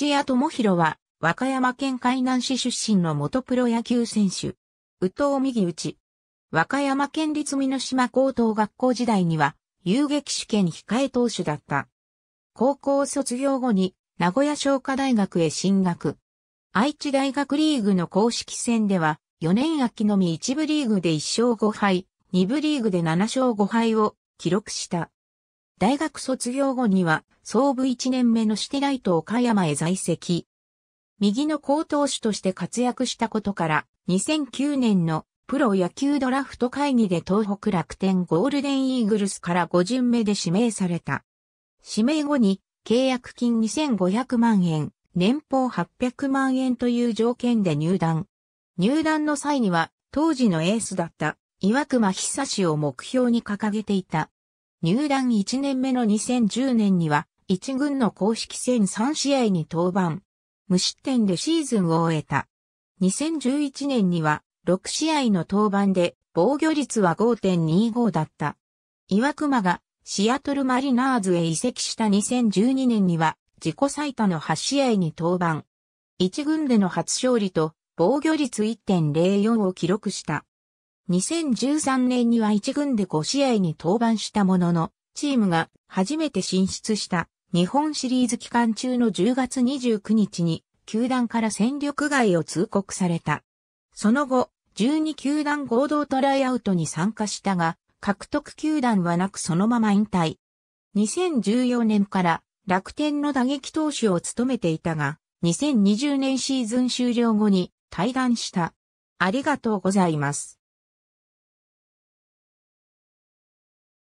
土屋智弘は、和歌山県海南市出身の元プロ野球選手。宇藤右内。和歌山県立美濃島高等学校時代には、遊撃試験控え投手だった。高校卒業後に、名古屋商科大学へ進学。愛知大学リーグの公式戦では、4年秋のみ1部リーグで1勝5敗、2部リーグで7勝5敗を記録した。大学卒業後には、創部1年目のシテライト岡山へ在籍。右の高投手として活躍したことから、2009年のプロ野球ドラフト会議で東北楽天ゴールデンイーグルスから5巡目で指名された。指名後に契約金2500万円、年俸800万円という条件で入団。入団の際には当時のエースだった岩熊久志を目標に掲げていた。入団1年目の2010年には、1軍の公式戦3試合に登板。無失点でシーズンを終えた。2011年には、6試合の登板で、防御率は5.25だった。岩熊がシアトルマリナーズへ移籍した2012年には自己最多の8試合に登板。1軍での初勝利と防御率1.04を記録した。2013年には1軍で5試合に登板したものの、チームが初めて進出した日本シリーズ期間中の10月29日に球団から戦力外を通告された。その後、12球団合同トライアウトに参加したが、獲得球団はなくそのまま引退。2014年から楽天の打撃投手を務めていたが、2020年シーズン終了後に退団した。ありがとうございます。